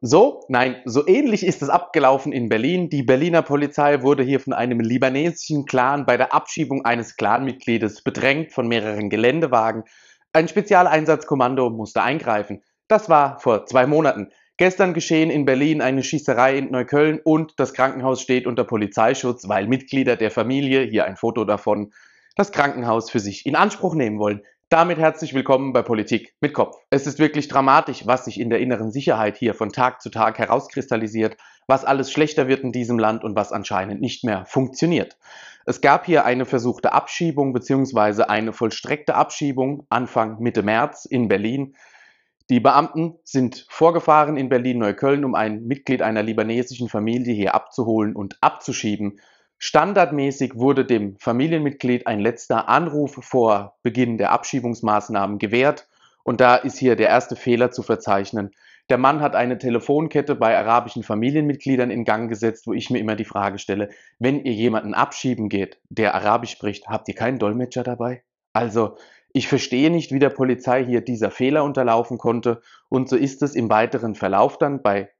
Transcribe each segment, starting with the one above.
So, nein, so ähnlich ist es abgelaufen in Berlin. Die Berliner Polizei wurde hier von einem libanesischen Clan bei der Abschiebung eines Clanmitgliedes bedrängt von mehreren Geländewagen. Ein Spezialeinsatzkommando musste eingreifen. Das war vor zwei Monaten. Gestern geschehen in Berlin eine Schießerei in Neukölln und das Krankenhaus steht unter Polizeischutz, weil Mitglieder der Familie, hier ein Foto davon, das Krankenhaus für sich in Anspruch nehmen wollen. Damit herzlich willkommen bei Politik mit Kopf. Es ist wirklich dramatisch, was sich in der inneren Sicherheit hier von Tag zu Tag herauskristallisiert, was alles schlechter wird in diesem Land und was anscheinend nicht mehr funktioniert. Es gab hier eine versuchte Abschiebung bzw. eine vollstreckte Abschiebung Anfang Mitte März in Berlin. Die Beamten sind vorgefahren in Berlin-Neukölln, um ein Mitglied einer libanesischen Familie hier abzuholen und abzuschieben. Standardmäßig wurde dem Familienmitglied ein letzter Anruf vor Beginn der Abschiebungsmaßnahmen gewährt. Und da ist hier der erste Fehler zu verzeichnen. Der Mann hat eine Telefonkette bei arabischen Familienmitgliedern in Gang gesetzt, wo ich mir immer die Frage stelle, wenn ihr jemanden abschieben geht, der Arabisch spricht, habt ihr keinen Dolmetscher dabei? Also, ich verstehe nicht, wie der Polizei hier dieser Fehler unterlaufen konnte. Und so ist es im weiteren Verlauf dann bei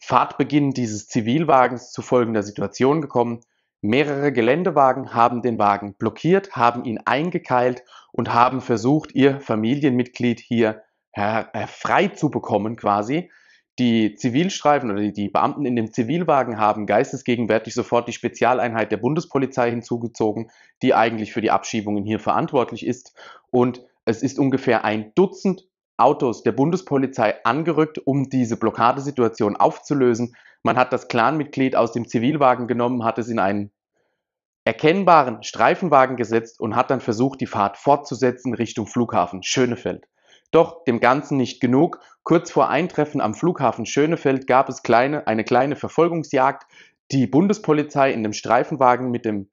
Fahrtbeginn dieses Zivilwagens zu folgender Situation gekommen. Mehrere Geländewagen haben den Wagen blockiert, haben ihn eingekeilt und haben versucht, ihr Familienmitglied hier äh, frei zu bekommen quasi. Die Zivilstreifen oder die Beamten in dem Zivilwagen haben geistesgegenwärtig sofort die Spezialeinheit der Bundespolizei hinzugezogen, die eigentlich für die Abschiebungen hier verantwortlich ist. Und es ist ungefähr ein Dutzend Autos der Bundespolizei angerückt, um diese Blockadesituation aufzulösen. Man hat das Clanmitglied aus dem Zivilwagen genommen, hat es in einen erkennbaren Streifenwagen gesetzt und hat dann versucht, die Fahrt fortzusetzen Richtung Flughafen Schönefeld. Doch dem Ganzen nicht genug. Kurz vor Eintreffen am Flughafen Schönefeld gab es kleine, eine kleine Verfolgungsjagd. Die Bundespolizei in dem Streifenwagen mit dem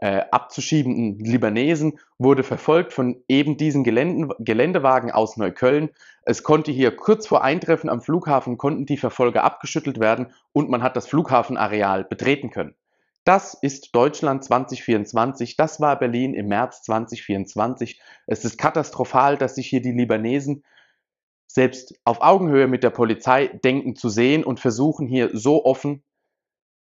äh, abzuschiebenden Libanesen wurde verfolgt von eben diesem Gelände, Geländewagen aus Neukölln. Es konnte hier kurz vor Eintreffen am Flughafen konnten die Verfolger abgeschüttelt werden und man hat das Flughafenareal betreten können. Das ist Deutschland 2024. Das war Berlin im März 2024. Es ist katastrophal, dass sich hier die Libanesen selbst auf Augenhöhe mit der Polizei denken zu sehen und versuchen hier so offen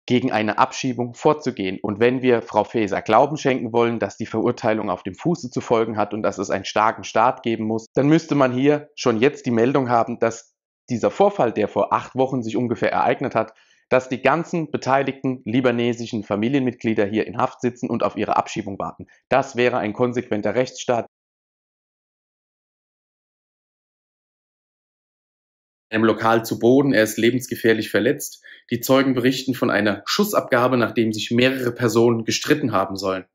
gegen eine Abschiebung vorzugehen. Und wenn wir Frau Faeser Glauben schenken wollen, dass die Verurteilung auf dem Fuße zu folgen hat und dass es einen starken Staat geben muss, dann müsste man hier schon jetzt die Meldung haben, dass dieser Vorfall, der vor acht Wochen sich ungefähr ereignet hat, dass die ganzen beteiligten libanesischen Familienmitglieder hier in Haft sitzen und auf ihre Abschiebung warten. Das wäre ein konsequenter Rechtsstaat, einem Lokal zu Boden. Er ist lebensgefährlich verletzt. Die Zeugen berichten von einer Schussabgabe, nachdem sich mehrere Personen gestritten haben sollen.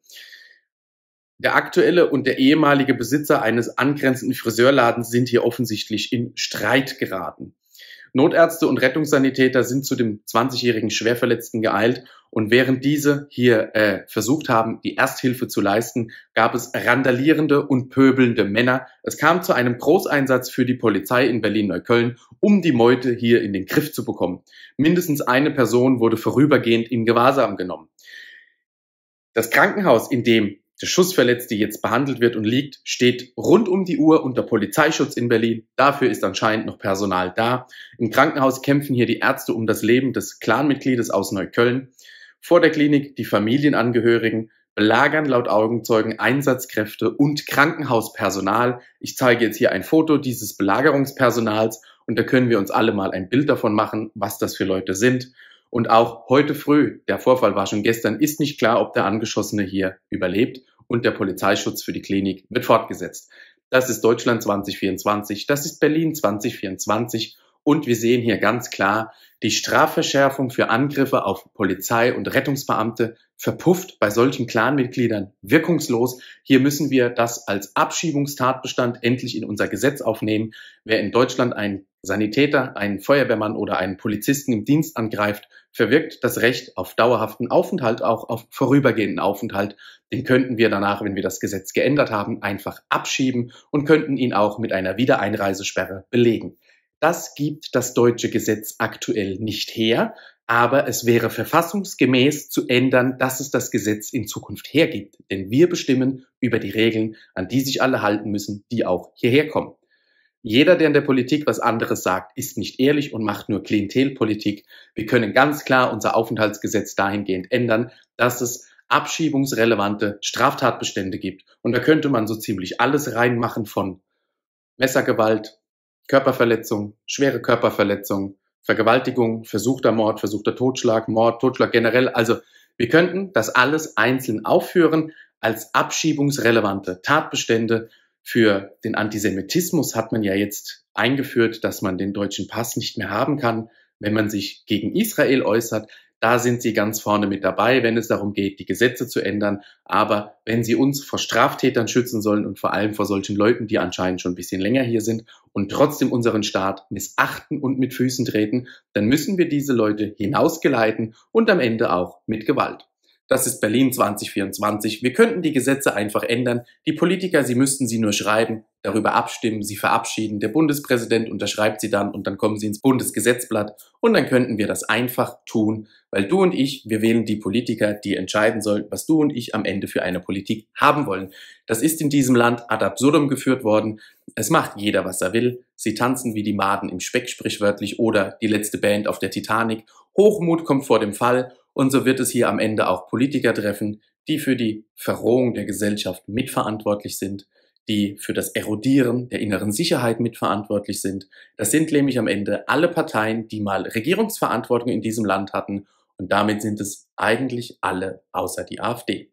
Der aktuelle und der ehemalige Besitzer eines angrenzenden Friseurladens sind hier offensichtlich in Streit geraten. Notärzte und Rettungssanitäter sind zu dem 20-jährigen Schwerverletzten geeilt und während diese hier äh, versucht haben, die Ersthilfe zu leisten, gab es randalierende und pöbelnde Männer. Es kam zu einem Großeinsatz für die Polizei in Berlin-Neukölln, um die Meute hier in den Griff zu bekommen. Mindestens eine Person wurde vorübergehend in Gewahrsam genommen. Das Krankenhaus, in dem der Schussverletzte jetzt behandelt wird und liegt, steht rund um die Uhr unter Polizeischutz in Berlin. Dafür ist anscheinend noch Personal da. Im Krankenhaus kämpfen hier die Ärzte um das Leben des Clanmitgliedes aus Neukölln. Vor der Klinik die Familienangehörigen belagern laut Augenzeugen Einsatzkräfte und Krankenhauspersonal. Ich zeige jetzt hier ein Foto dieses Belagerungspersonals und da können wir uns alle mal ein Bild davon machen, was das für Leute sind. Und auch heute früh, der Vorfall war schon gestern, ist nicht klar, ob der Angeschossene hier überlebt und der Polizeischutz für die Klinik wird fortgesetzt. Das ist Deutschland 2024, das ist Berlin 2024 und wir sehen hier ganz klar, die Strafverschärfung für Angriffe auf Polizei und Rettungsbeamte verpufft bei solchen Clanmitgliedern wirkungslos. Hier müssen wir das als Abschiebungstatbestand endlich in unser Gesetz aufnehmen. Wer in Deutschland einen Sanitäter, einen Feuerwehrmann oder einen Polizisten im Dienst angreift, verwirkt das Recht auf dauerhaften Aufenthalt, auch auf vorübergehenden Aufenthalt. Den könnten wir danach, wenn wir das Gesetz geändert haben, einfach abschieben und könnten ihn auch mit einer Wiedereinreisesperre belegen. Das gibt das deutsche Gesetz aktuell nicht her, aber es wäre verfassungsgemäß zu ändern, dass es das Gesetz in Zukunft hergibt. Denn wir bestimmen über die Regeln, an die sich alle halten müssen, die auch hierher kommen. Jeder, der in der Politik was anderes sagt, ist nicht ehrlich und macht nur Klientelpolitik. Wir können ganz klar unser Aufenthaltsgesetz dahingehend ändern, dass es abschiebungsrelevante Straftatbestände gibt. Und da könnte man so ziemlich alles reinmachen von Messergewalt, Körperverletzung, schwere Körperverletzung, Vergewaltigung, versuchter Mord, versuchter Totschlag, Mord, Totschlag generell. Also wir könnten das alles einzeln aufführen als abschiebungsrelevante Tatbestände. Für den Antisemitismus hat man ja jetzt eingeführt, dass man den deutschen Pass nicht mehr haben kann, wenn man sich gegen Israel äußert. Da sind sie ganz vorne mit dabei, wenn es darum geht, die Gesetze zu ändern. Aber wenn sie uns vor Straftätern schützen sollen und vor allem vor solchen Leuten, die anscheinend schon ein bisschen länger hier sind und trotzdem unseren Staat missachten und mit Füßen treten, dann müssen wir diese Leute hinausgeleiten und am Ende auch mit Gewalt. Das ist Berlin 2024. Wir könnten die Gesetze einfach ändern. Die Politiker, sie müssten sie nur schreiben, darüber abstimmen, sie verabschieden. Der Bundespräsident unterschreibt sie dann und dann kommen sie ins Bundesgesetzblatt und dann könnten wir das einfach tun, weil du und ich, wir wählen die Politiker, die entscheiden sollen, was du und ich am Ende für eine Politik haben wollen. Das ist in diesem Land ad absurdum geführt worden. Es macht jeder, was er will. Sie tanzen wie die Maden im Speck sprichwörtlich oder die letzte Band auf der Titanic. Hochmut kommt vor dem Fall und so wird es hier am Ende auch Politiker treffen, die für die Verrohung der Gesellschaft mitverantwortlich sind, die für das Erodieren der inneren Sicherheit mitverantwortlich sind. Das sind nämlich am Ende alle Parteien, die mal Regierungsverantwortung in diesem Land hatten. Und damit sind es eigentlich alle außer die AfD.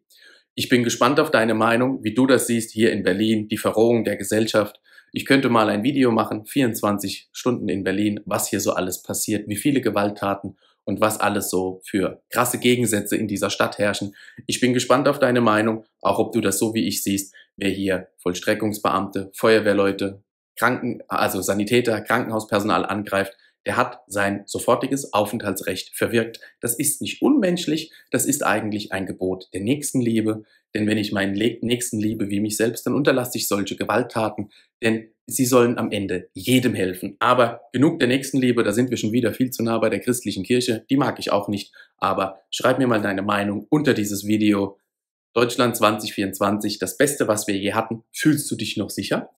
Ich bin gespannt auf deine Meinung, wie du das siehst hier in Berlin, die Verrohung der Gesellschaft. Ich könnte mal ein Video machen, 24 Stunden in Berlin, was hier so alles passiert, wie viele Gewalttaten und was alles so für krasse Gegensätze in dieser Stadt herrschen. Ich bin gespannt auf deine Meinung, auch ob du das so wie ich siehst, wer hier Vollstreckungsbeamte, Feuerwehrleute, Kranken, also Sanitäter, Krankenhauspersonal angreift, der hat sein sofortiges Aufenthaltsrecht verwirkt. Das ist nicht unmenschlich, das ist eigentlich ein Gebot der Nächstenliebe, denn wenn ich meinen Nächsten liebe wie mich selbst, dann unterlasse ich solche Gewalttaten, denn sie sollen am Ende jedem helfen. Aber genug der Nächstenliebe, da sind wir schon wieder viel zu nah bei der christlichen Kirche. Die mag ich auch nicht. Aber schreib mir mal deine Meinung unter dieses Video. Deutschland 2024, das Beste, was wir je hatten. Fühlst du dich noch sicher?